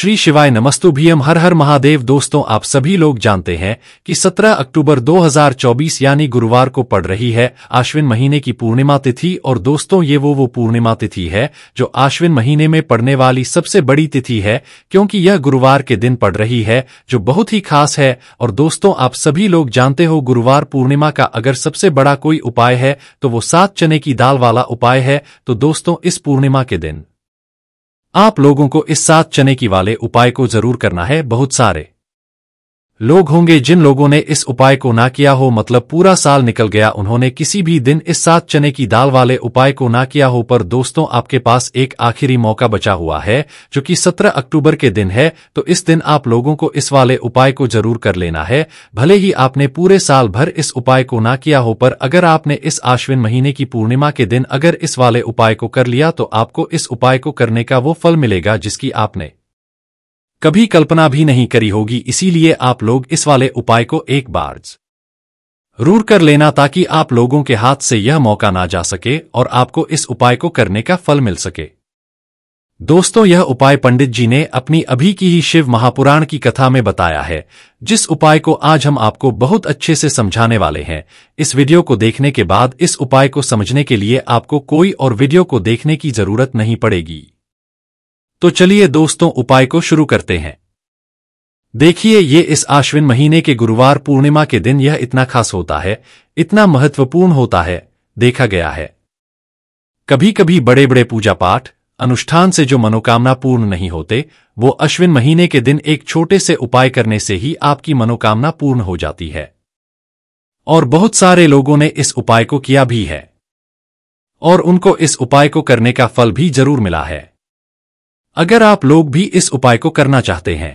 श्री शिवाय नमस्तु भीम हर हर महादेव दोस्तों आप सभी लोग जानते हैं कि 17 अक्टूबर 2024 यानी गुरुवार को पड़ रही है आश्विन महीने की पूर्णिमा तिथि और दोस्तों ये वो वो पूर्णिमा तिथि है जो आश्विन महीने में पड़ने वाली सबसे बड़ी तिथि है क्योंकि यह गुरुवार के दिन पड़ रही है जो बहुत ही खास है और दोस्तों आप सभी लोग जानते हो गुरुवार पूर्णिमा का अगर सबसे बड़ा कोई उपाय है तो वो सात चने की दाल वाला उपाय है तो दोस्तों इस पूर्णिमा के दिन आप लोगों को इस साथ चने की वाले उपाय को जरूर करना है बहुत सारे लोग होंगे जिन लोगों ने इस उपाय को ना किया हो मतलब पूरा साल निकल गया उन्होंने किसी भी दिन इस साथ चने की दाल वाले उपाय को ना किया हो पर दोस्तों आपके पास एक आखिरी मौका बचा हुआ है जो कि 17 अक्टूबर के दिन है तो इस दिन आप लोगों को इस वाले उपाय को जरूर कर लेना है भले ही आपने पूरे साल भर इस उपाय को ना किया हो पर अगर आपने इस आश्विन महीने की पूर्णिमा के दिन अगर इस वाले उपाय को कर लिया तो आपको इस उपाय को करने का वो फल मिलेगा जिसकी आपने कभी कल्पना भी नहीं करी होगी इसीलिए आप लोग इस वाले उपाय को एक बार रूर कर लेना ताकि आप लोगों के हाथ से यह मौका ना जा सके और आपको इस उपाय को करने का फल मिल सके दोस्तों यह उपाय पंडित जी ने अपनी अभी की ही शिव महापुराण की कथा में बताया है जिस उपाय को आज हम आपको बहुत अच्छे से समझाने वाले हैं इस वीडियो को देखने के बाद इस उपाय को समझने के लिए आपको कोई और वीडियो को देखने की जरूरत नहीं पड़ेगी तो चलिए दोस्तों उपाय को शुरू करते हैं देखिए ये इस आश्विन महीने के गुरुवार पूर्णिमा के दिन यह इतना खास होता है इतना महत्वपूर्ण होता है देखा गया है कभी कभी बड़े बड़े पूजा पाठ अनुष्ठान से जो मनोकामना पूर्ण नहीं होते वो अश्विन महीने के दिन एक छोटे से उपाय करने से ही आपकी मनोकामना पूर्ण हो जाती है और बहुत सारे लोगों ने इस उपाय को किया भी है और उनको इस उपाय को करने का फल भी जरूर मिला है अगर आप लोग भी इस उपाय को करना चाहते हैं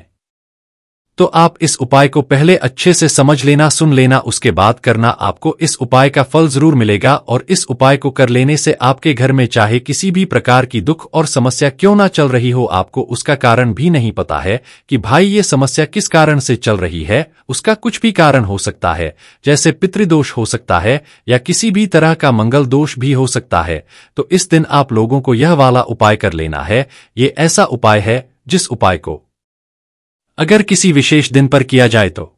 तो आप इस उपाय को पहले अच्छे से समझ लेना सुन लेना उसके बाद करना आपको इस उपाय का फल जरूर मिलेगा और इस उपाय को कर लेने से आपके घर में चाहे किसी भी प्रकार की दुख और समस्या क्यों ना चल रही हो आपको उसका कारण भी नहीं पता है कि भाई ये समस्या किस कारण से चल रही है उसका कुछ भी कारण हो सकता है जैसे पितृदोष हो सकता है या किसी भी तरह का मंगल दोष भी हो सकता है तो इस दिन आप लोगों को यह वाला उपाय कर लेना है ये ऐसा उपाय है जिस उपाय को अगर किसी विशेष दिन पर किया जाए तो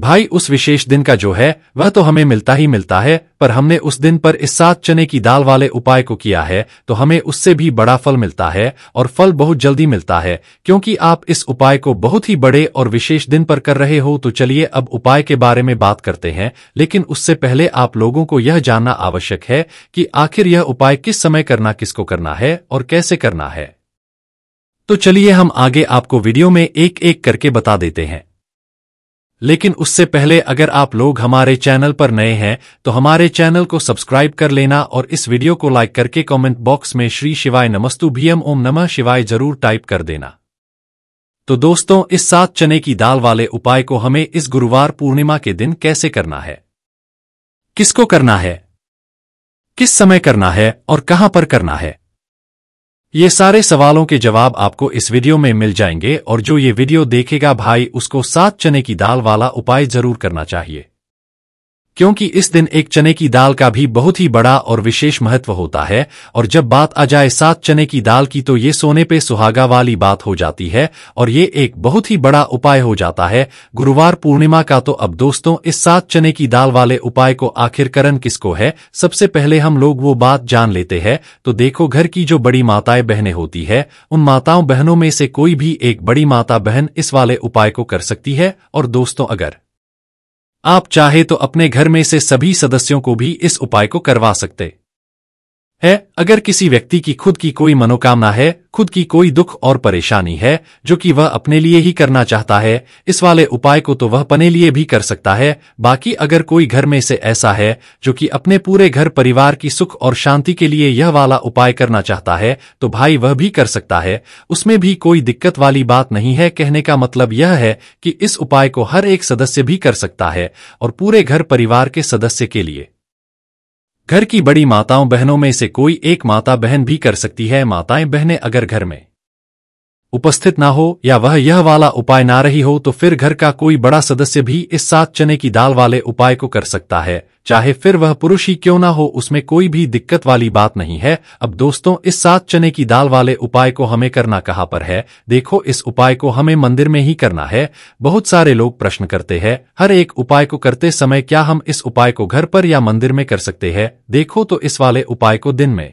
भाई उस विशेष दिन का जो है वह तो हमें मिलता ही मिलता है पर हमने उस दिन पर इस सात चने की दाल वाले उपाय को किया है तो हमें उससे भी बड़ा फल मिलता है और फल बहुत जल्दी मिलता है क्योंकि आप इस उपाय को बहुत ही बड़े और विशेष दिन पर कर रहे हो तो चलिए अब उपाय के बारे में बात करते हैं लेकिन उससे पहले आप लोगों को यह जानना आवश्यक है कि आखिर यह उपाय किस समय करना किसको करना है और कैसे करना है तो चलिए हम आगे आपको वीडियो में एक एक करके बता देते हैं लेकिन उससे पहले अगर आप लोग हमारे चैनल पर नए हैं तो हमारे चैनल को सब्सक्राइब कर लेना और इस वीडियो को लाइक करके कमेंट बॉक्स में श्री शिवाय नमस्तु भीएम ओम नमः शिवाय जरूर टाइप कर देना तो दोस्तों इस सात चने की दाल वाले उपाय को हमें इस गुरुवार पूर्णिमा के दिन कैसे करना है किसको करना है किस समय करना है और कहां पर करना है ये सारे सवालों के जवाब आपको इस वीडियो में मिल जाएंगे और जो ये वीडियो देखेगा भाई उसको सात चने की दाल वाला उपाय जरूर करना चाहिए क्योंकि इस दिन एक चने की दाल का भी बहुत ही बड़ा और विशेष महत्व होता है और जब बात आ जाए सात चने की दाल की तो ये सोने पे सुहागा वाली बात हो जाती है और ये एक बहुत ही बड़ा उपाय हो जाता है गुरुवार पूर्णिमा का तो अब दोस्तों इस सात चने की दाल वाले उपाय को आखिरकरण किसको है सबसे पहले हम लोग वो बात जान लेते हैं तो देखो घर की जो बड़ी माताएं बहने होती है उन माताओं बहनों में से कोई भी एक बड़ी माता बहन इस वाले उपाय को कर सकती है और दोस्तों अगर आप चाहे तो अपने घर में से सभी सदस्यों को भी इस उपाय को करवा सकते है अगर किसी व्यक्ति की खुद की कोई मनोकामना है खुद की कोई दुख और परेशानी है जो कि वह अपने लिए ही करना चाहता है इस वाले उपाय को तो वह अपने लिए भी कर सकता है बाकी अगर कोई घर में से ऐसा है जो कि अपने पूरे घर परिवार की सुख और शांति के लिए यह वाला उपाय करना चाहता है तो भाई वह भी कर सकता है उसमें भी कोई दिक्कत वाली बात नहीं है कहने का मतलब यह है कि इस उपाय को हर एक सदस्य भी कर सकता है और पूरे घर परिवार के सदस्य के लिए घर की बड़ी माताओं बहनों में से कोई एक माता बहन भी कर सकती है माताएं बहनें अगर घर में उपस्थित ना हो या वह यह वाला उपाय ना रही हो तो फिर घर का कोई बड़ा सदस्य भी इस साथ चने की दाल वाले उपाय को कर सकता है चाहे फिर वह पुरुष ही क्यों ना हो उसमें कोई भी दिक्कत वाली बात नहीं है अब दोस्तों इस साथ चने की दाल वाले उपाय को हमें करना कहाँ पर है देखो इस उपाय को हमें मंदिर में ही करना है बहुत सारे लोग प्रश्न करते हैं हर एक उपाय को करते समय क्या हम इस उपाय को घर पर या मंदिर में कर सकते हैं देखो तो इस वाले उपाय को दिन में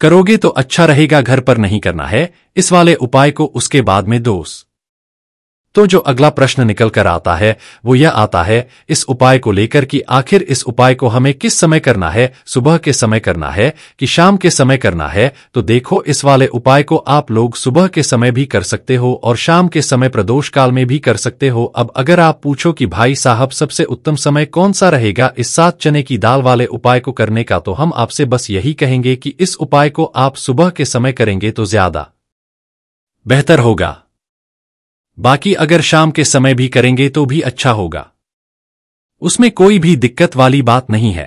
करोगे तो अच्छा रहेगा घर पर नहीं करना है इस वाले उपाय को उसके बाद में दोस्त तो जो अगला प्रश्न निकल कर आता है वो यह आता है इस उपाय को लेकर कि आखिर इस उपाय को हमें किस समय करना है सुबह के समय करना है कि शाम के समय करना है तो देखो इस वाले उपाय को आप लोग सुबह के समय भी कर सकते हो और शाम के समय प्रदोष काल में भी कर सकते हो अब अगर आप पूछो कि भाई साहब सबसे उत्तम समय कौन सा रहेगा इस सात चने की दाल वाले उपाय को करने का तो हम आपसे बस यही कहेंगे कि इस उपाय को आप सुबह के समय करेंगे तो ज्यादा बेहतर होगा बाकी अगर शाम के समय भी करेंगे तो भी अच्छा होगा उसमें कोई भी दिक्कत वाली बात नहीं है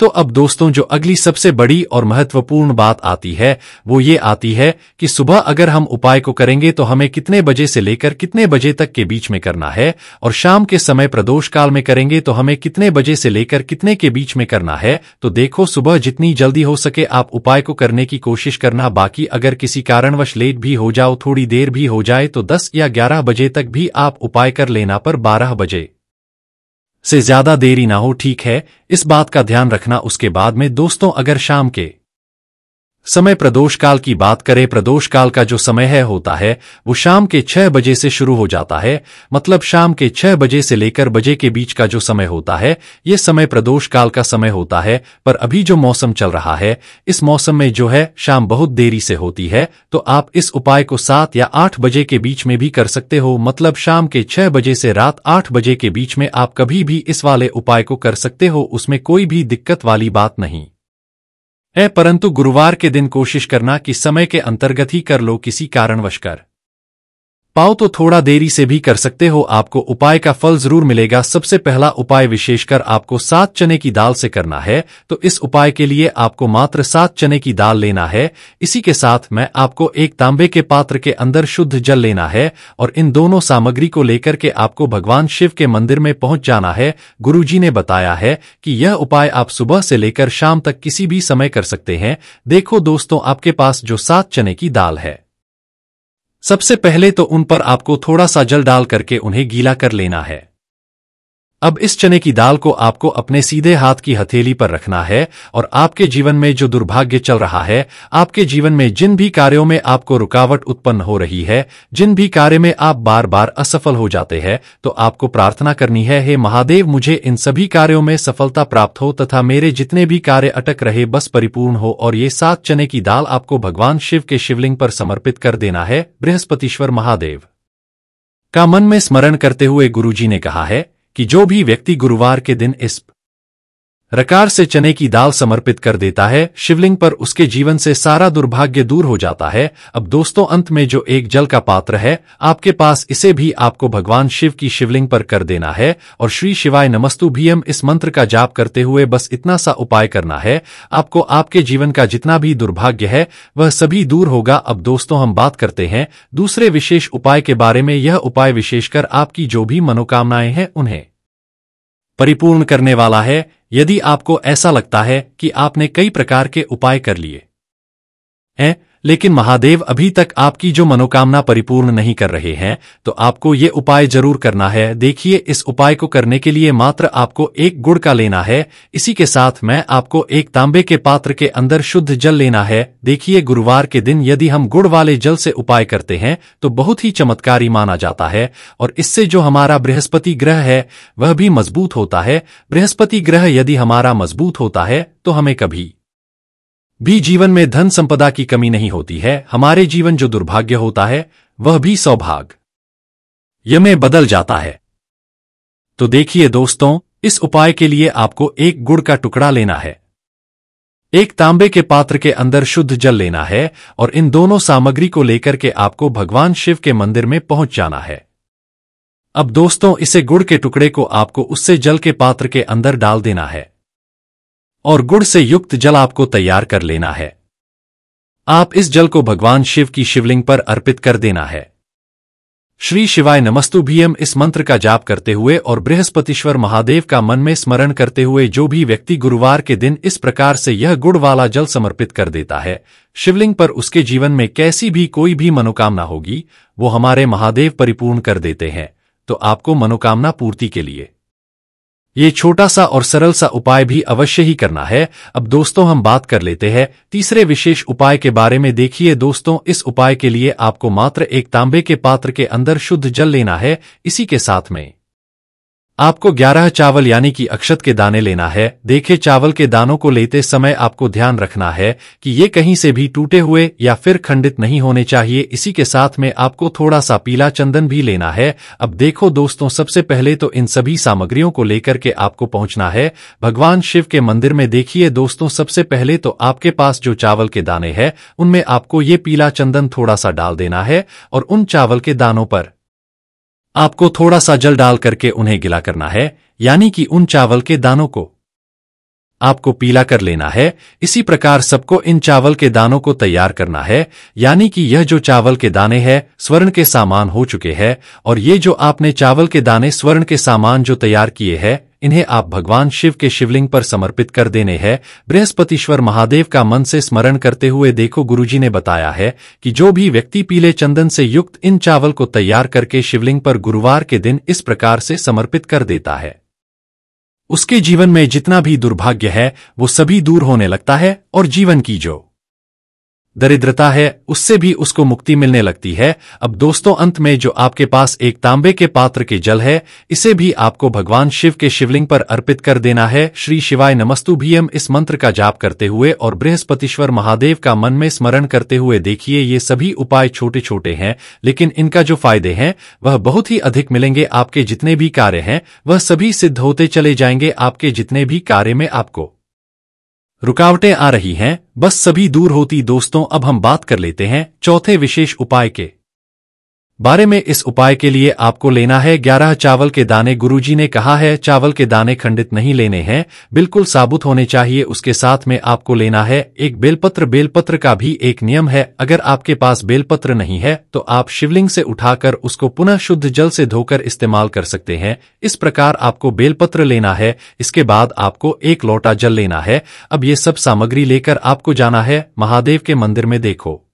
तो अब दोस्तों जो अगली सबसे बड़ी और महत्वपूर्ण बात आती है वो ये आती है कि सुबह अगर हम उपाय को करेंगे तो हमें कितने बजे से लेकर कितने बजे तक के बीच में करना है और शाम के समय प्रदोष काल में करेंगे तो हमें कितने बजे से लेकर कितने के बीच में करना है तो देखो सुबह जितनी जल्दी हो सके आप उपाय को करने की कोशिश करना बाकी अगर किसी कारणवश लेट भी हो जाओ थोड़ी देर भी हो जाए तो दस या ग्यारह बजे तक भी आप उपाय कर लेना पर बारह बजे से ज्यादा देरी ना हो ठीक है इस बात का ध्यान रखना उसके बाद में दोस्तों अगर शाम के समय प्रदोष काल की बात करें प्रदोष काल का जो समय है होता है वो शाम के छह बजे से शुरू हो जाता है मतलब शाम के छह बजे से लेकर बजे के बीच का जो समय होता है ये समय प्रदोष काल का समय होता है पर अभी जो मौसम चल रहा है इस मौसम में जो है शाम बहुत देरी से होती है तो आप इस उपाय को सात या आठ बजे के बीच में भी कर सकते हो मतलब शाम के छह बजे से रात आठ बजे के बीच में आप कभी भी इस वाले उपाय को कर सकते हो उसमें कोई भी दिक्कत वाली बात नहीं ए परंतु गुरुवार के दिन कोशिश करना कि समय के अंतर्गत ही कर लो किसी कारणवश कर पाओ तो थोड़ा देरी से भी कर सकते हो आपको उपाय का फल जरूर मिलेगा सबसे पहला उपाय विशेषकर आपको सात चने की दाल से करना है तो इस उपाय के लिए आपको मात्र सात चने की दाल लेना है इसी के साथ मैं आपको एक तांबे के पात्र के अंदर शुद्ध जल लेना है और इन दोनों सामग्री को लेकर के आपको भगवान शिव के मंदिर में पहुंच जाना है गुरु ने बताया है की यह उपाय आप सुबह से लेकर शाम तक किसी भी समय कर सकते हैं देखो दोस्तों आपके पास जो सात चने की दाल है सबसे पहले तो उन पर आपको थोड़ा सा जल डाल करके उन्हें गीला कर लेना है अब इस चने की दाल को आपको अपने सीधे हाथ की हथेली पर रखना है और आपके जीवन में जो दुर्भाग्य चल रहा है आपके जीवन में जिन भी कार्यों में आपको रुकावट उत्पन्न हो रही है जिन भी कार्य में आप बार बार असफल हो जाते हैं तो आपको प्रार्थना करनी है हे महादेव मुझे इन सभी कार्यों में सफलता प्राप्त हो तथा मेरे जितने भी कार्य अटक रहे बस परिपूर्ण हो और ये सात चने की दाल आपको भगवान शिव के शिवलिंग पर समर्पित कर देना है बृहस्पतिश्वर महादेव का मन में स्मरण करते हुए गुरुजी ने कहा है कि जो भी व्यक्ति गुरुवार के दिन इस रकार से चने की दाल समर्पित कर देता है शिवलिंग पर उसके जीवन से सारा दुर्भाग्य दूर हो जाता है अब दोस्तों अंत में जो एक जल का पात्र है आपके पास इसे भी आपको भगवान शिव की शिवलिंग पर कर देना है और श्री शिवाय नमस्तु भी हम इस मंत्र का जाप करते हुए बस इतना सा उपाय करना है आपको आपके जीवन का जितना भी दुर्भाग्य है वह सभी दूर होगा अब दोस्तों हम बात करते हैं दूसरे विशेष उपाय के बारे में यह उपाय विशेषकर आपकी जो भी मनोकामनाएं हैं उन्हें परिपूर्ण करने वाला है यदि आपको ऐसा लगता है कि आपने कई प्रकार के उपाय कर लिए हैं लेकिन महादेव अभी तक आपकी जो मनोकामना परिपूर्ण नहीं कर रहे हैं तो आपको ये उपाय जरूर करना है देखिए इस उपाय को करने के लिए मात्र आपको एक गुड़ का लेना है इसी के साथ मैं आपको एक तांबे के पात्र के अंदर शुद्ध जल लेना है देखिए गुरुवार के दिन यदि हम गुड़ वाले जल से उपाय करते हैं तो बहुत ही चमत्कारी माना जाता है और इससे जो हमारा बृहस्पति ग्रह है वह भी मजबूत होता है बृहस्पति ग्रह यदि हमारा मजबूत होता है तो हमें कभी भी जीवन में धन संपदा की कमी नहीं होती है हमारे जीवन जो दुर्भाग्य होता है वह भी सौभाग यह में बदल जाता है तो देखिए दोस्तों इस उपाय के लिए आपको एक गुड़ का टुकड़ा लेना है एक तांबे के पात्र के अंदर शुद्ध जल लेना है और इन दोनों सामग्री को लेकर के आपको भगवान शिव के मंदिर में पहुंच जाना है अब दोस्तों इसे गुड़ के टुकड़े को आपको उससे जल के पात्र के अंदर डाल देना है और गुड़ से युक्त जल आपको तैयार कर लेना है आप इस जल को भगवान शिव की शिवलिंग पर अर्पित कर देना है श्री शिवाय नमस्तु भीम इस मंत्र का जाप करते हुए और बृहस्पतिश्वर महादेव का मन में स्मरण करते हुए जो भी व्यक्ति गुरुवार के दिन इस प्रकार से यह गुड़ वाला जल समर्पित कर देता है शिवलिंग पर उसके जीवन में कैसी भी कोई भी मनोकामना होगी वो हमारे महादेव परिपूर्ण कर देते हैं तो आपको मनोकामना पूर्ति के लिए ये छोटा सा और सरल सा उपाय भी अवश्य ही करना है अब दोस्तों हम बात कर लेते हैं तीसरे विशेष उपाय के बारे में देखिए दोस्तों इस उपाय के लिए आपको मात्र एक तांबे के पात्र के अंदर शुद्ध जल लेना है इसी के साथ में आपको ग्यारह चावल यानी कि अक्षत के दाने लेना है देखे चावल के दानों को लेते समय आपको ध्यान रखना है कि ये कहीं से भी टूटे हुए या फिर खंडित नहीं होने चाहिए इसी के साथ में आपको थोड़ा सा पीला चंदन भी लेना है अब देखो दोस्तों सबसे पहले तो इन सभी सामग्रियों को लेकर के आपको पहुंचना है भगवान शिव के मंदिर में देखिए दोस्तों सबसे पहले तो आपके पास जो चावल के दाने हैं उनमें आपको ये पीला चंदन थोड़ा सा डाल देना है और उन चावल के दानों पर आपको थोड़ा सा जल डाल करके उन्हें गिला करना है यानी कि उन चावल के दानों को आपको पीला कर लेना है इसी प्रकार सबको इन चावल के दानों को तैयार करना है यानी कि यह जो चावल के दाने हैं स्वर्ण के सामान हो चुके हैं और ये जो आपने चावल के दाने स्वर्ण के सामान जो तैयार किए हैं इन्हें आप भगवान शिव के शिवलिंग पर समर्पित कर देने हैं बृहस्पतिश्वर महादेव का मन से स्मरण करते हुए देखो गुरुजी ने बताया है कि जो भी व्यक्ति पीले चंदन से युक्त इन चावल को तैयार करके शिवलिंग पर गुरुवार के दिन इस प्रकार से समर्पित कर देता है उसके जीवन में जितना भी दुर्भाग्य है वो सभी दूर होने लगता है और जीवन की जो दरिद्रता है उससे भी उसको मुक्ति मिलने लगती है अब दोस्तों अंत में जो आपके पास एक तांबे के पात्र के जल है इसे भी आपको भगवान शिव के शिवलिंग पर अर्पित कर देना है श्री शिवाय नमस्तु हम इस मंत्र का जाप करते हुए और बृहस्पतिश्वर महादेव का मन में स्मरण करते हुए देखिए ये सभी उपाय छोटे छोटे हैं लेकिन इनका जो फायदे हैं वह बहुत ही अधिक मिलेंगे आपके जितने भी कार्य हैं वह सभी सिद्ध होते चले जाएंगे आपके जितने भी कार्य में आपको रुकावटें आ रही हैं बस सभी दूर होती दोस्तों अब हम बात कर लेते हैं चौथे विशेष उपाय के बारे में इस उपाय के लिए आपको लेना है ग्यारह चावल के दाने गुरुजी ने कहा है चावल के दाने खंडित नहीं लेने हैं बिल्कुल साबुत होने चाहिए उसके साथ में आपको लेना है एक बेलपत्र बेलपत्र का भी एक नियम है अगर आपके पास बेलपत्र नहीं है तो आप शिवलिंग से उठाकर उसको पुनः शुद्ध जल से धोकर इस्तेमाल कर सकते हैं इस प्रकार आपको बेलपत्र लेना है इसके बाद आपको एक लोटा जल लेना है अब ये सब सामग्री लेकर आपको जाना है महादेव के मंदिर में देखो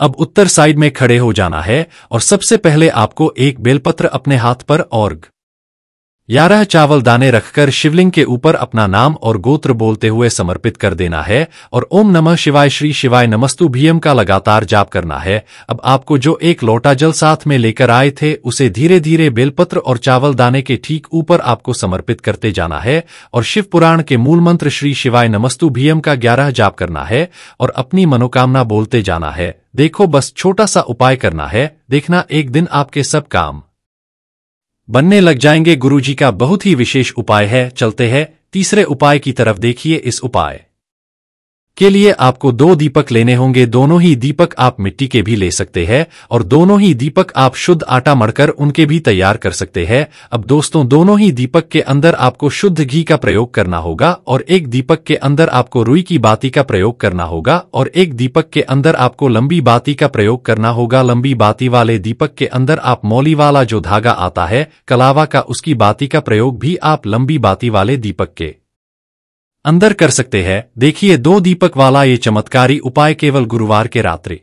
अब उत्तर साइड में खड़े हो जाना है और सबसे पहले आपको एक बेलपत्र अपने हाथ पर और ग्यारह चावल दाने रखकर शिवलिंग के ऊपर अपना नाम और गोत्र बोलते हुए समर्पित कर देना है और ओम नमः शिवाय श्री शिवाय नमस्तु भीम का लगातार जाप करना है अब आपको जो एक लोटा जल साथ में लेकर आए थे उसे धीरे धीरे बेलपत्र और चावल दाने के ठीक ऊपर आपको समर्पित करते जाना है और शिव पुराण के मूल मंत्र श्री शिवाय नमस्तु भीयम का ग्यारह जाप करना है और अपनी मनोकामना बोलते जाना है देखो बस छोटा सा उपाय करना है देखना एक दिन आपके सब काम बनने लग जाएंगे गुरुजी का बहुत ही विशेष उपाय है चलते हैं तीसरे उपाय की तरफ देखिए इस उपाय के लिए आपको दो दीपक लेने होंगे दोनों ही दीपक आप मिट्टी के भी ले सकते हैं और दोनों ही दीपक आप शुद्ध आटा मड़कर उनके भी तैयार कर सकते हैं अब दोस्तों दोनों ही दीपक के अंदर आपको शुद्ध घी का प्रयोग करना होगा और एक दीपक के अंदर आपको रुई की बाती का प्रयोग करना होगा और एक दीपक के अंदर आपको लंबी बाती का प्रयोग करना होगा लंबी बाती वाले दीपक के अंदर आप मौली वाला जो धागा आता है कलावा का उसकी बाती का प्रयोग भी आप लंबी बाती वाले दीपक के अंदर कर सकते हैं देखिए दो दीपक वाला ये चमत्कारी उपाय केवल गुरुवार के रात्रि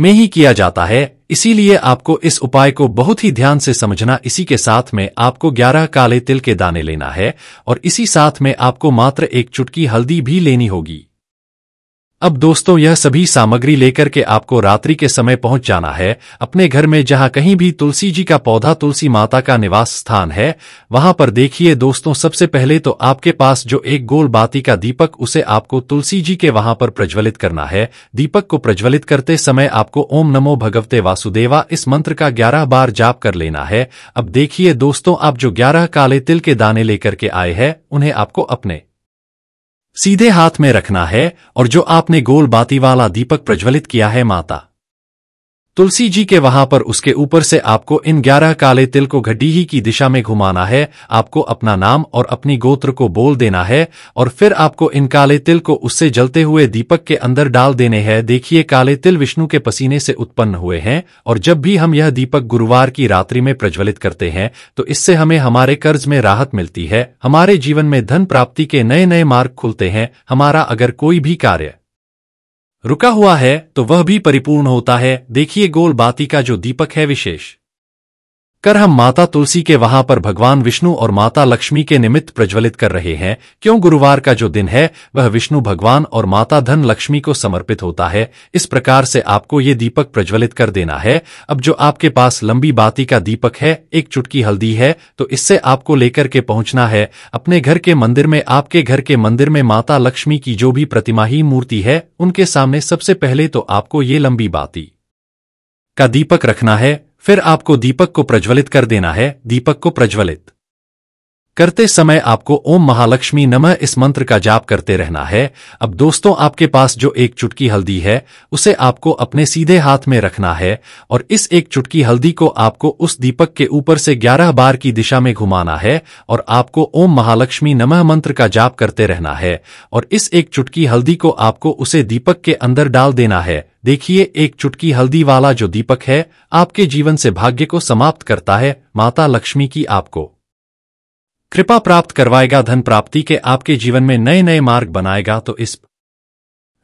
में ही किया जाता है इसीलिए आपको इस उपाय को बहुत ही ध्यान से समझना इसी के साथ में आपको 11 काले तिल के दाने लेना है और इसी साथ में आपको मात्र एक चुटकी हल्दी भी लेनी होगी अब दोस्तों यह सभी सामग्री लेकर के आपको रात्रि के समय पहुंच जाना है अपने घर में जहां कहीं भी तुलसी जी का पौधा तुलसी माता का निवास स्थान है वहां पर देखिए दोस्तों सबसे पहले तो आपके पास जो एक गोल बाती का दीपक उसे आपको तुलसी जी के वहां पर प्रज्वलित करना है दीपक को प्रज्वलित करते समय आपको ओम नमो भगवते वासुदेवा इस मंत्र का ग्यारह बार जाप कर लेना है अब देखिए दोस्तों आप जो ग्यारह काले तिल के दाने लेकर के आए हैं उन्हें आपको अपने सीधे हाथ में रखना है और जो आपने गोल बाती वाला दीपक प्रज्वलित किया है माता तुलसी जी के वहां पर उसके ऊपर से आपको इन ग्यारह काले तिल को घटी ही की दिशा में घुमाना है आपको अपना नाम और अपनी गोत्र को बोल देना है और फिर आपको इन काले तिल को उससे जलते हुए दीपक के अंदर डाल देने हैं देखिए काले तिल विष्णु के पसीने से उत्पन्न हुए हैं और जब भी हम यह दीपक गुरुवार की रात्रि में प्रज्वलित करते हैं तो इससे हमें हमारे कर्ज में राहत मिलती है हमारे जीवन में धन प्राप्ति के नए नए मार्ग खुलते हैं हमारा अगर कोई भी कार्य रुका हुआ है तो वह भी परिपूर्ण होता है देखिए गोल बाती का जो दीपक है विशेष कर हम माता तुलसी के वहां पर भगवान विष्णु और माता लक्ष्मी के निमित्त प्रज्वलित कर रहे हैं क्यों गुरुवार का जो दिन है वह विष्णु भगवान और माता धन लक्ष्मी को समर्पित होता है इस प्रकार से आपको ये दीपक प्रज्वलित कर देना है अब जो आपके पास लंबी बाती का दीपक है एक चुटकी हल्दी है तो इससे आपको लेकर के पहुंचना है अपने घर के मंदिर में आपके घर के मंदिर में माता लक्ष्मी की जो भी प्रतिमाही मूर्ति है उनके सामने सबसे पहले तो आपको ये लंबी बाती का दीपक रखना है फिर आपको दीपक को प्रज्वलित कर देना है दीपक को प्रज्वलित करते समय आपको ओम महालक्ष्मी नमः इस मंत्र का जाप करते रहना है अब दोस्तों आपके पास जो एक चुटकी हल्दी है उसे आपको अपने सीधे हाथ में रखना है और इस एक चुटकी हल्दी को आपको उस दीपक के ऊपर से ग्यारह बार की दिशा में घुमाना है और आपको ओम महालक्ष्मी नमः मंत्र का जाप करते रहना है और इस एक चुटकी हल्दी को आपको उसे दीपक के अंदर डाल देना है देखिए एक चुटकी हल्दी वाला जो दीपक है आपके जीवन से भाग्य को समाप्त करता है माता लक्ष्मी की आपको कृपा प्राप्त करवाएगा धन प्राप्ति के आपके जीवन में नए नए मार्ग बनाएगा तो इस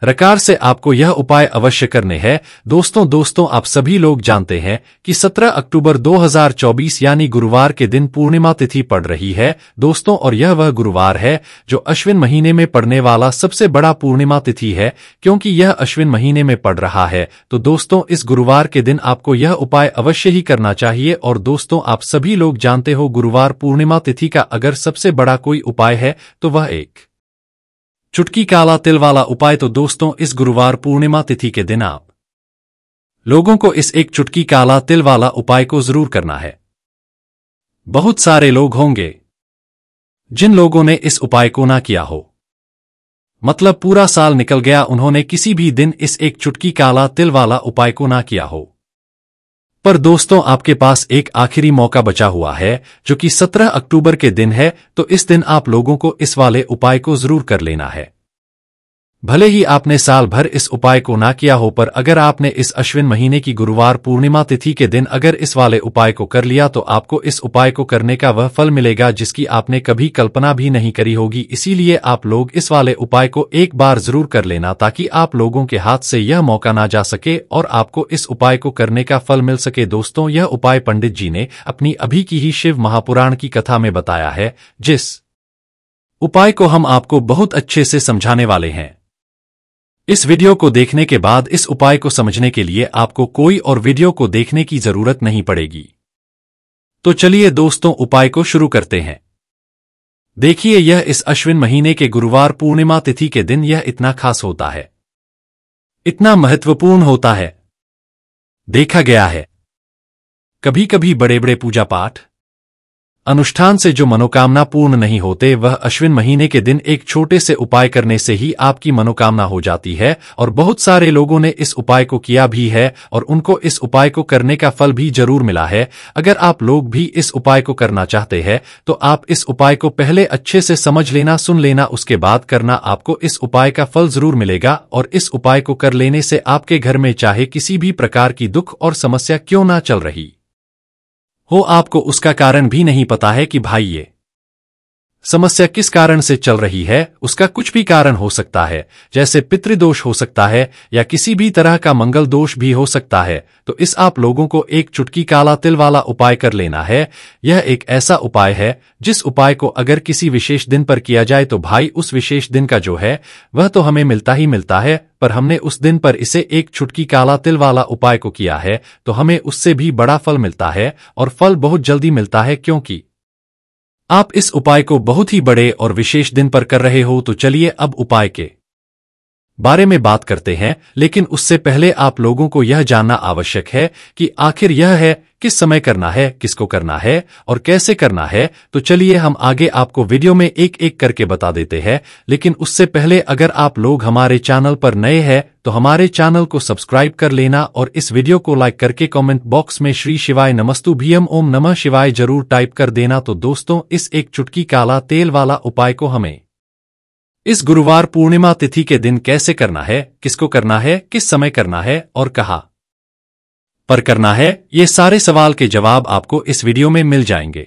रकार से आपको यह उपाय अवश्य करने हैं दोस्तों दोस्तों आप सभी लोग जानते हैं कि 17 अक्टूबर 2024 यानी गुरुवार के दिन पूर्णिमा तिथि पड़ रही है दोस्तों और यह वह गुरुवार है जो अश्विन महीने में पड़ने वाला सबसे बड़ा पूर्णिमा तिथि है क्योंकि यह अश्विन महीने में पड़ रहा है तो दोस्तों इस गुरुवार के दिन आपको यह उपाय अवश्य ही करना चाहिए और दोस्तों आप सभी लोग जानते हो गुरुवार पूर्णिमा तिथि का अगर सबसे बड़ा कोई उपाय है तो वह एक चुटकी काला तिल वाला उपाय तो दोस्तों इस गुरुवार पूर्णिमा तिथि के दिन आप लोगों को इस एक चुटकी काला तिल वाला उपाय को जरूर करना है बहुत सारे लोग होंगे जिन लोगों ने इस उपाय को ना किया हो मतलब पूरा साल निकल गया उन्होंने किसी भी दिन इस एक चुटकी काला तिल वाला उपाय को ना किया हो पर दोस्तों आपके पास एक आखिरी मौका बचा हुआ है जो कि 17 अक्टूबर के दिन है तो इस दिन आप लोगों को इस वाले उपाय को जरूर कर लेना है भले ही आपने साल भर इस उपाय को ना किया हो पर अगर आपने इस अश्विन महीने की गुरुवार पूर्णिमा तिथि के दिन अगर इस वाले उपाय को कर लिया तो आपको इस उपाय को करने का वह फल मिलेगा जिसकी आपने कभी कल्पना भी नहीं करी होगी इसीलिए आप लोग इस वाले उपाय को एक बार जरूर कर लेना ताकि आप लोगों के हाथ से यह मौका ना जा सके और आपको इस उपाय को करने का फल मिल सके दोस्तों यह उपाय पंडित जी ने अपनी अभी की ही शिव महापुराण की कथा में बताया है जिस उपाय को हम आपको बहुत अच्छे से समझाने वाले हैं इस वीडियो को देखने के बाद इस उपाय को समझने के लिए आपको कोई और वीडियो को देखने की जरूरत नहीं पड़ेगी तो चलिए दोस्तों उपाय को शुरू करते हैं देखिए यह इस अश्विन महीने के गुरुवार पूर्णिमा तिथि के दिन यह इतना खास होता है इतना महत्वपूर्ण होता है देखा गया है कभी कभी बड़े बड़े पूजा पाठ अनुष्ठान से जो मनोकामना पूर्ण नहीं होते वह अश्विन महीने के दिन एक छोटे से उपाय करने से ही आपकी मनोकामना हो जाती है और बहुत सारे लोगों ने इस उपाय को किया भी है और उनको इस उपाय को करने का फल भी जरूर मिला है अगर आप लोग भी इस उपाय को करना चाहते हैं तो आप इस उपाय को पहले अच्छे से समझ लेना सुन लेना उसके बाद करना आपको इस उपाय का फल जरूर मिलेगा और इस उपाय को कर लेने से आपके घर में चाहे किसी भी प्रकार की दुख और समस्या क्यों ना चल रही हो आपको उसका कारण भी नहीं पता है कि भाई ये समस्या किस कारण से चल रही है उसका कुछ भी कारण हो सकता है जैसे पितृदोष हो सकता है या किसी भी तरह का मंगल दोष भी हो सकता है तो इस आप लोगों को एक चुटकी काला तिल वाला उपाय कर लेना है यह एक ऐसा उपाय है जिस उपाय को अगर किसी विशेष दिन पर किया जाए तो भाई उस विशेष दिन का जो है वह तो हमें मिलता ही मिलता है पर हमने उस दिन पर इसे एक छुटकी काला तिल वाला उपाय को किया है तो हमें उससे भी बड़ा फल मिलता है और फल बहुत जल्दी मिलता है क्योंकि आप इस उपाय को बहुत ही बड़े और विशेष दिन पर कर रहे हो तो चलिए अब उपाय के बारे में बात करते हैं लेकिन उससे पहले आप लोगों को यह जानना आवश्यक है कि आखिर यह है किस समय करना है किसको करना है और कैसे करना है तो चलिए हम आगे आपको वीडियो में एक एक करके बता देते हैं लेकिन उससे पहले अगर आप लोग हमारे चैनल पर नए हैं तो हमारे चैनल को सब्सक्राइब कर लेना और इस वीडियो को लाइक करके कमेंट बॉक्स में श्री शिवाय नमस्तु भीम ओम नमः शिवाय जरूर टाइप कर देना तो दोस्तों इस एक चुटकी काला तेल वाला उपाय को हमें इस गुरुवार पूर्णिमा तिथि के दिन कैसे करना है किसको करना है किस समय करना है और कहा पर करना है ये सारे सवाल के जवाब आपको इस वीडियो में मिल जाएंगे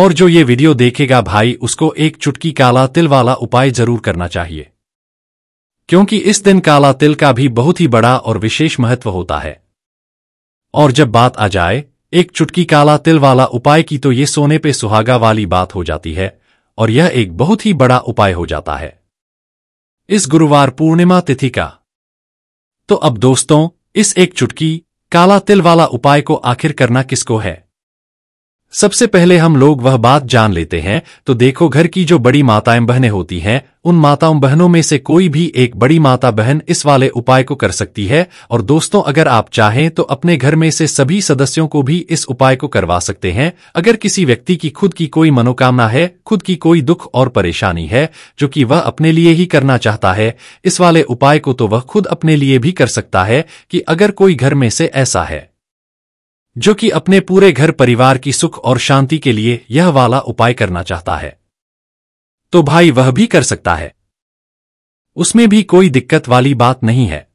और जो ये वीडियो देखेगा भाई उसको एक चुटकी काला तिल वाला उपाय जरूर करना चाहिए क्योंकि इस दिन काला तिल का भी बहुत ही बड़ा और विशेष महत्व होता है और जब बात आ जाए एक चुटकी काला तिल वाला उपाय की तो ये सोने पे सुहागा वाली बात हो जाती है और यह एक बहुत ही बड़ा उपाय हो जाता है इस गुरुवार पूर्णिमा तिथि का तो अब दोस्तों इस एक चुटकी काला तिल वाला उपाय को आखिर करना किसको है सबसे पहले हम लोग वह बात जान लेते हैं तो देखो घर की जो बड़ी माताएं बहनें होती हैं उन माताओं बहनों में से कोई भी एक बड़ी माता बहन इस वाले उपाय को कर सकती है और दोस्तों अगर आप चाहें तो अपने घर में से सभी सदस्यों को भी इस उपाय को करवा सकते हैं अगर किसी व्यक्ति की खुद की कोई मनोकामना है खुद की कोई दुख और परेशानी है जो कि वह अपने लिए ही करना चाहता है इस वाले उपाय को तो वह खुद अपने लिए भी कर सकता है कि अगर कोई घर में से ऐसा है जो कि अपने पूरे घर परिवार की सुख और शांति के लिए यह वाला उपाय करना चाहता है तो भाई वह भी कर सकता है उसमें भी कोई दिक्कत वाली बात नहीं है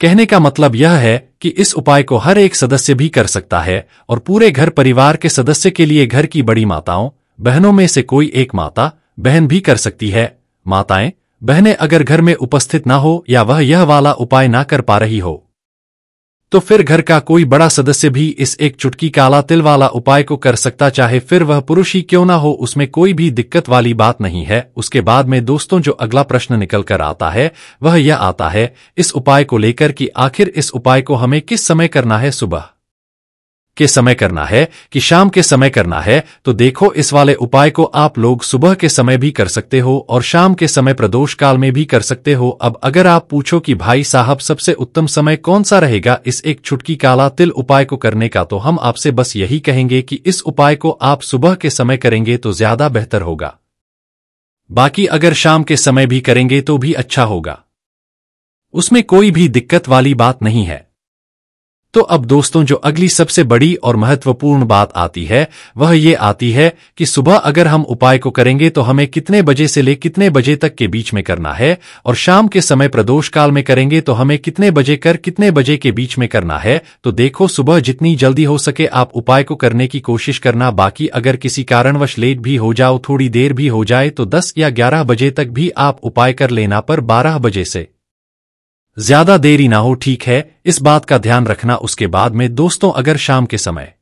कहने का मतलब यह है कि इस उपाय को हर एक सदस्य भी कर सकता है और पूरे घर परिवार के सदस्य के लिए घर की बड़ी माताओं बहनों में से कोई एक माता बहन भी कर सकती है माताएं बहनें अगर घर में उपस्थित ना हो या वह यह वाला उपाय ना कर पा रही हो तो फिर घर का कोई बड़ा सदस्य भी इस एक चुटकी काला तिल वाला उपाय को कर सकता चाहे फिर वह पुरुष ही क्यों ना हो उसमें कोई भी दिक्कत वाली बात नहीं है उसके बाद में दोस्तों जो अगला प्रश्न निकल कर आता है वह यह आता है इस उपाय को लेकर कि आखिर इस उपाय को हमें किस समय करना है सुबह के समय करना है कि शाम के समय करना है तो देखो इस वाले उपाय को आप लोग सुबह के समय भी कर सकते हो और शाम के समय प्रदोष काल में भी कर सकते हो अब अगर आप पूछो कि भाई साहब सबसे उत्तम समय कौन सा रहेगा इस एक छुटकी काला तिल उपाय को करने का तो हम आपसे बस यही कहेंगे कि इस उपाय को आप सुबह के समय करेंगे तो ज्यादा बेहतर होगा बाकी अगर शाम के समय भी करेंगे तो भी अच्छा होगा उसमें कोई भी दिक्कत वाली बात नहीं है तो अब दोस्तों जो अगली सबसे बड़ी और महत्वपूर्ण बात आती है वह ये आती है कि सुबह अगर हम उपाय को करेंगे तो हमें कितने बजे से ले कितने बजे तक के बीच में करना है और शाम के समय प्रदोष काल में करेंगे तो हमें कितने बजे कर कितने बजे के बीच में करना है तो देखो सुबह जितनी जल्दी हो सके आप उपाय को करने की कोशिश करना बाकी अगर किसी कारणवश लेट भी हो जाओ थोड़ी देर भी हो जाए तो दस या ग्यारह बजे तक भी आप उपाय कर लेना पर बारह बजे से ज्यादा देरी ना हो ठीक है इस बात का ध्यान रखना उसके बाद में दोस्तों अगर शाम के समय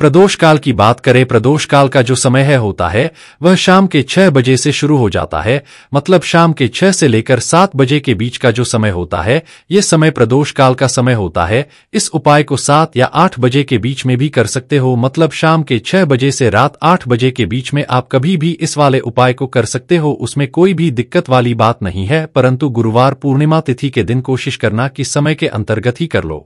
प्रदोष काल की बात करें प्रदोष काल का जो समय है होता है वह शाम के छह बजे से शुरू हो जाता है मतलब शाम के छह से लेकर सात बजे के बीच का जो समय होता है ये समय प्रदोष काल का समय होता है इस उपाय को सात या आठ बजे के बीच में भी कर सकते हो मतलब शाम के छह बजे से रात आठ बजे के बीच में आप कभी भी इस वाले उपाय को कर सकते हो उसमें कोई भी दिक्कत वाली बात नहीं है परंतु गुरुवार पूर्णिमा तिथि के दिन कोशिश करना कि समय के अंतर्गत ही कर लो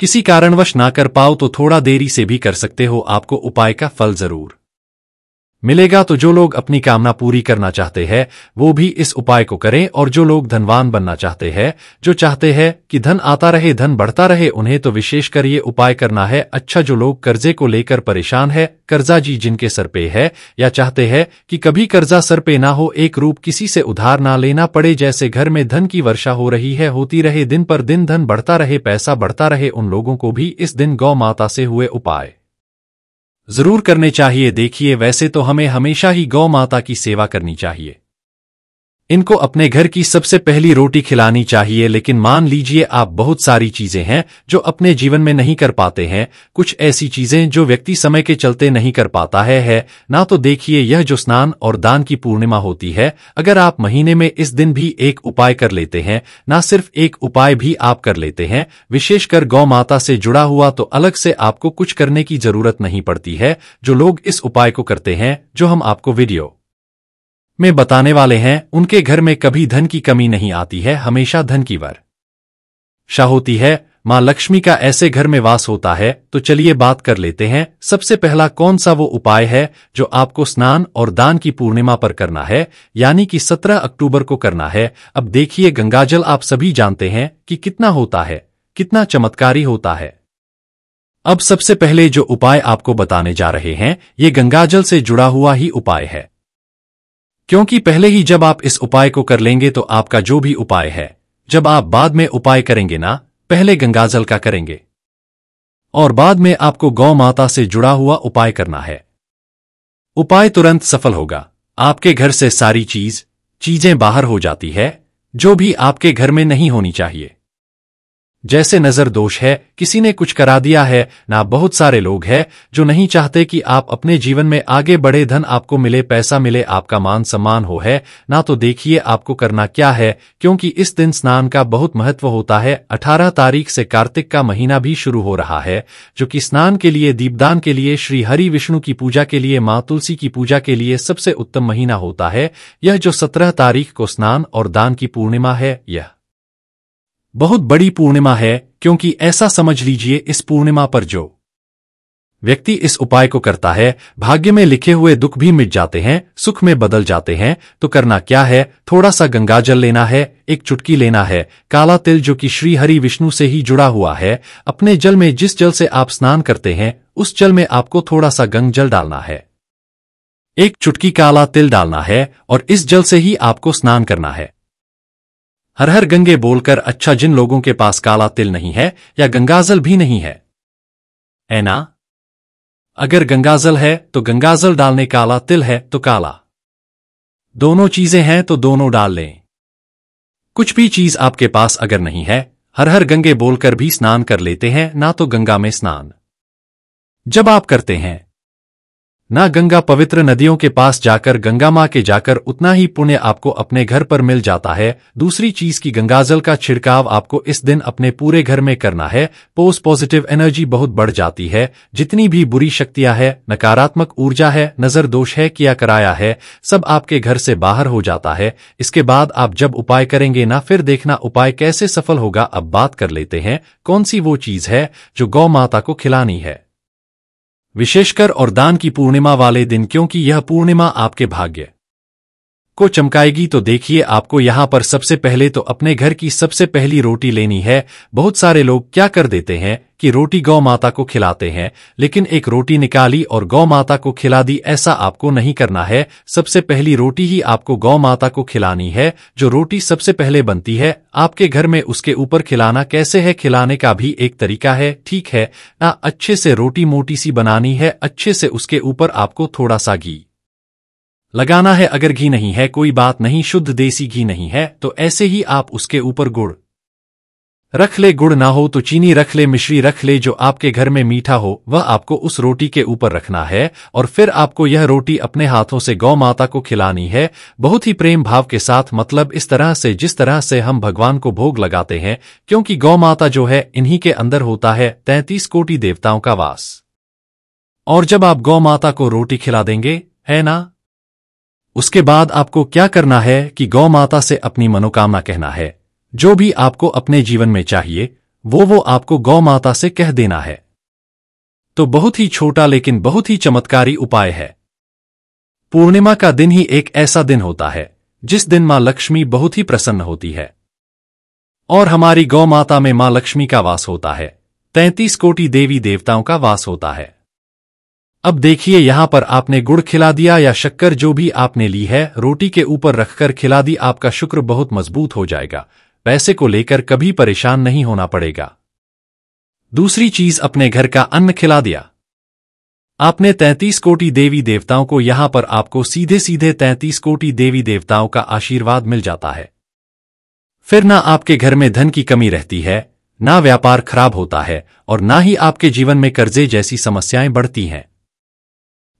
किसी कारणवश ना कर पाओ तो थोड़ा देरी से भी कर सकते हो आपको उपाय का फल जरूर मिलेगा तो जो लोग अपनी कामना पूरी करना चाहते हैं वो भी इस उपाय को करें और जो लोग धनवान बनना चाहते हैं जो चाहते हैं कि धन आता रहे धन बढ़ता रहे उन्हें तो विशेष कर ये उपाय करना है अच्छा जो लोग कर्जे को लेकर परेशान है कर्जा जी जिनके सर पे है या चाहते हैं कि कभी कर्जा सर पे ना हो एक रूप किसी से उधार ना लेना पड़े जैसे घर में धन की वर्षा हो रही है होती रहे दिन पर दिन धन बढ़ता रहे पैसा बढ़ता रहे उन लोगों को भी इस दिन गौ माता से हुए उपाय जरूर करने चाहिए देखिए वैसे तो हमें हमेशा ही गौ माता की सेवा करनी चाहिए इनको अपने घर की सबसे पहली रोटी खिलानी चाहिए लेकिन मान लीजिए आप बहुत सारी चीजें हैं जो अपने जीवन में नहीं कर पाते हैं कुछ ऐसी चीजें जो व्यक्ति समय के चलते नहीं कर पाता है है ना तो देखिए यह जो स्नान और दान की पूर्णिमा होती है अगर आप महीने में इस दिन भी एक उपाय कर लेते हैं ना सिर्फ एक उपाय भी आप कर लेते हैं विशेषकर गौ माता से जुड़ा हुआ तो अलग से आपको कुछ करने की जरूरत नहीं पड़ती है जो लोग इस उपाय को करते हैं जो हम आपको वीडियो में बताने वाले हैं उनके घर में कभी धन की कमी नहीं आती है हमेशा धन की वर शाह होती है माँ लक्ष्मी का ऐसे घर में वास होता है तो चलिए बात कर लेते हैं सबसे पहला कौन सा वो उपाय है जो आपको स्नान और दान की पूर्णिमा पर करना है यानी कि 17 अक्टूबर को करना है अब देखिए गंगाजल आप सभी जानते हैं कि कितना होता है कितना चमत्कारी होता है अब सबसे पहले जो उपाय आपको बताने जा रहे हैं ये गंगाजल से जुड़ा हुआ ही उपाय है क्योंकि पहले ही जब आप इस उपाय को कर लेंगे तो आपका जो भी उपाय है जब आप बाद में उपाय करेंगे ना पहले गंगाजल का करेंगे और बाद में आपको गौ माता से जुड़ा हुआ उपाय करना है उपाय तुरंत सफल होगा आपके घर से सारी चीज चीजें बाहर हो जाती है जो भी आपके घर में नहीं होनी चाहिए जैसे नज़र दोष है किसी ने कुछ करा दिया है ना बहुत सारे लोग हैं जो नहीं चाहते कि आप अपने जीवन में आगे बढ़े धन आपको मिले पैसा मिले आपका मान सम्मान हो है ना तो देखिए आपको करना क्या है क्योंकि इस दिन स्नान का बहुत महत्व होता है 18 तारीख से कार्तिक का महीना भी शुरू हो रहा है जो कि स्नान के लिए दीपदान के लिए श्री हरि विष्णु की पूजा के लिए माँ तुलसी की पूजा के लिए सबसे उत्तम महीना होता है यह जो सत्रह तारीख को स्नान और दान की पूर्णिमा है यह बहुत बड़ी पूर्णिमा है क्योंकि ऐसा समझ लीजिए इस पूर्णिमा पर जो व्यक्ति इस उपाय को करता है भाग्य में लिखे हुए दुख भी मिट जाते हैं सुख में बदल जाते हैं तो करना क्या है थोड़ा सा गंगाजल लेना है एक चुटकी लेना है काला तिल जो कि श्री हरि विष्णु से ही जुड़ा हुआ है अपने जल में जिस जल से आप स्नान करते हैं उस जल में आपको थोड़ा सा गंग जल डालना है एक चुटकी काला तिल डालना है और इस जल से ही आपको स्नान करना है हर हर गंगे बोलकर अच्छा जिन लोगों के पास काला तिल नहीं है या गंगाजल भी नहीं है ऐना अगर गंगाजल है तो गंगाजल डालने काला तिल है तो काला दोनों चीजें हैं तो दोनों डाल लें कुछ भी चीज आपके पास अगर नहीं है हर हर गंगे बोलकर भी स्नान कर लेते हैं ना तो गंगा में स्नान जब आप करते हैं ना गंगा पवित्र नदियों के पास जाकर गंगा माँ के जाकर उतना ही पुण्य आपको अपने घर पर मिल जाता है दूसरी चीज की गंगाजल का छिड़काव आपको इस दिन अपने पूरे घर में करना है पोस्ट पॉजिटिव एनर्जी बहुत बढ़ जाती है जितनी भी बुरी शक्तियां है नकारात्मक ऊर्जा है नजर दोष है किया कराया है सब आपके घर से बाहर हो जाता है इसके बाद आप जब उपाय करेंगे ना फिर देखना उपाय कैसे सफल होगा अब बात कर लेते हैं कौन सी वो चीज है जो गौ माता को खिलानी है विशेषकर और दान की पूर्णिमा वाले दिन क्योंकि यह पूर्णिमा आपके भाग्य को चमकाएगी तो देखिए आपको यहाँ पर सबसे पहले तो अपने घर की सबसे पहली रोटी लेनी है बहुत सारे लोग क्या कर देते हैं कि रोटी गौ माता को खिलाते हैं लेकिन एक रोटी निकाली और गौ माता को खिला दी ऐसा आपको नहीं करना है सबसे पहली रोटी ही आपको गौ माता को खिलानी है जो रोटी सबसे पहले बनती है आपके घर में उसके ऊपर खिलाना कैसे है खिलाने का भी एक तरीका है ठीक है ना अच्छे से रोटी मोटी सी बनानी है अच्छे से उसके ऊपर आपको थोड़ा सा घी लगाना है अगर घी नहीं है कोई बात नहीं शुद्ध देसी घी नहीं है तो ऐसे ही आप उसके ऊपर गुड़ रख ले गुड़ ना हो तो चीनी रख ले मिश्री रख ले जो आपके घर में मीठा हो वह आपको उस रोटी के ऊपर रखना है और फिर आपको यह रोटी अपने हाथों से गौ माता को खिलानी है बहुत ही प्रेम भाव के साथ मतलब इस तरह से जिस तरह से हम भगवान को भोग लगाते हैं क्योंकि गौ माता जो है इन्हीं के अंदर होता है तैतीस कोटि देवताओं का वास और जब आप गौ माता को रोटी खिला देंगे है ना उसके बाद आपको क्या करना है कि गौ माता से अपनी मनोकामना कहना है जो भी आपको अपने जीवन में चाहिए वो वो आपको गौ माता से कह देना है तो बहुत ही छोटा लेकिन बहुत ही चमत्कारी उपाय है पूर्णिमा का दिन ही एक ऐसा दिन होता है जिस दिन मां लक्ष्मी बहुत ही प्रसन्न होती है और हमारी गौ माता में मां लक्ष्मी का वास होता है तैंतीस कोटि देवी देवताओं का वास होता है अब देखिए यहाँ पर आपने गुड़ खिला दिया या शक्कर जो भी आपने ली है रोटी के ऊपर रखकर खिला दी आपका शुक्र बहुत मजबूत हो जाएगा पैसे को लेकर कभी परेशान नहीं होना पड़ेगा दूसरी चीज अपने घर का अन्न खिला दिया आपने तैंतीस कोटि देवी देवताओं को यहां पर आपको सीधे सीधे तैंतीस कोटि देवी देवताओं का आशीर्वाद मिल जाता है फिर ना आपके घर में धन की कमी रहती है ना व्यापार खराब होता है और ना ही आपके जीवन में कर्जे जैसी समस्याएं बढ़ती हैं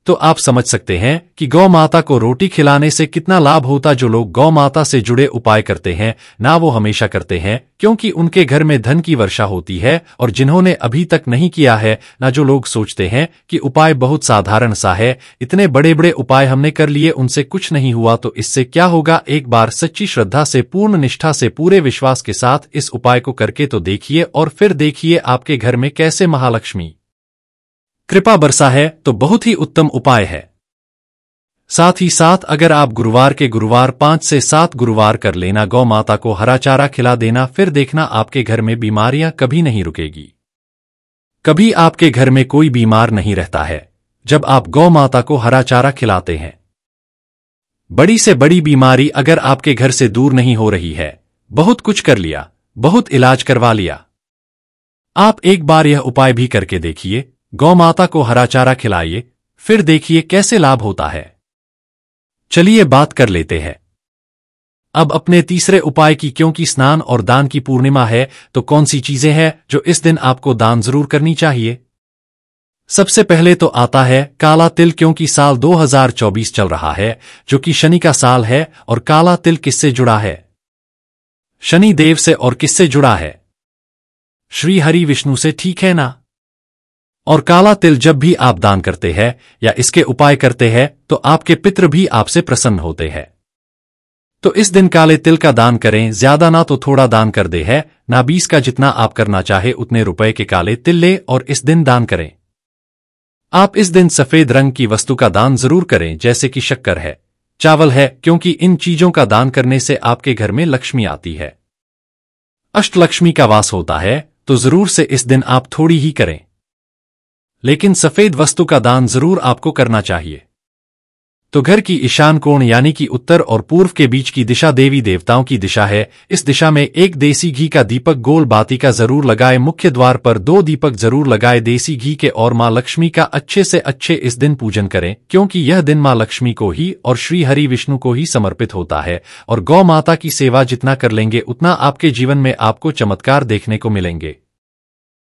तो आप समझ सकते हैं कि गौ माता को रोटी खिलाने से कितना लाभ होता जो लोग गौ माता से जुड़े उपाय करते हैं ना वो हमेशा करते हैं क्योंकि उनके घर में धन की वर्षा होती है और जिन्होंने अभी तक नहीं किया है ना जो लोग सोचते हैं कि उपाय बहुत साधारण सा है इतने बड़े बड़े उपाय हमने कर लिए उनसे कुछ नहीं हुआ तो इससे क्या होगा एक बार सच्ची श्रद्धा से पूर्ण निष्ठा से पूरे विश्वास के साथ इस उपाय को करके तो देखिए और फिर देखिए आपके घर में कैसे महालक्ष्मी कृपा बरसा है तो बहुत ही उत्तम उपाय है साथ ही साथ अगर आप गुरुवार के गुरुवार पांच से सात गुरुवार कर लेना गौ माता को हरा चारा खिला देना फिर देखना आपके घर में बीमारियां कभी नहीं रुकेगी कभी आपके घर में कोई बीमार नहीं रहता है जब आप गौ माता को हरा चारा खिलाते हैं बड़ी से बड़ी बीमारी अगर आपके घर से दूर नहीं हो रही है बहुत कुछ कर लिया बहुत इलाज करवा लिया आप एक बार यह उपाय भी करके देखिए गौ माता को हरा चारा खिलाइए फिर देखिए कैसे लाभ होता है चलिए बात कर लेते हैं अब अपने तीसरे उपाय की क्योंकि स्नान और दान की पूर्णिमा है तो कौन सी चीजें हैं जो इस दिन आपको दान जरूर करनी चाहिए सबसे पहले तो आता है काला तिल क्योंकि साल 2024 चल रहा है जो कि शनि का साल है और काला तिल किससे जुड़ा है शनि देव से और किससे जुड़ा है श्री हरि विष्णु से ठीक है ना और काला तिल जब भी आप दान करते हैं या इसके उपाय करते हैं तो आपके पित्र भी आपसे प्रसन्न होते हैं तो इस दिन काले तिल का दान करें ज्यादा ना तो थोड़ा दान कर दे है ना बीस का जितना आप करना चाहे उतने रुपए के काले तिल ले और इस दिन दान करें आप इस दिन सफेद रंग की वस्तु का दान जरूर करें जैसे कि शक्कर है चावल है क्योंकि इन चीजों का दान करने से आपके घर में लक्ष्मी आती है अष्टलक्ष्मी का वास होता है तो जरूर से इस दिन आप थोड़ी ही करें लेकिन सफेद वस्तु का दान जरूर आपको करना चाहिए तो घर की ईशान कोण यानी कि उत्तर और पूर्व के बीच की दिशा देवी देवताओं की दिशा है इस दिशा में एक देसी घी का दीपक गोल बाती का जरूर लगाए मुख्य द्वार पर दो दीपक जरूर लगाए देसी घी के और माँ लक्ष्मी का अच्छे से अच्छे इस दिन पूजन करें क्योंकि यह दिन माँ लक्ष्मी को ही और श्री हरि विष्णु को ही समर्पित होता है और गौ माता की सेवा जितना कर लेंगे उतना आपके जीवन में आपको चमत्कार देखने को मिलेंगे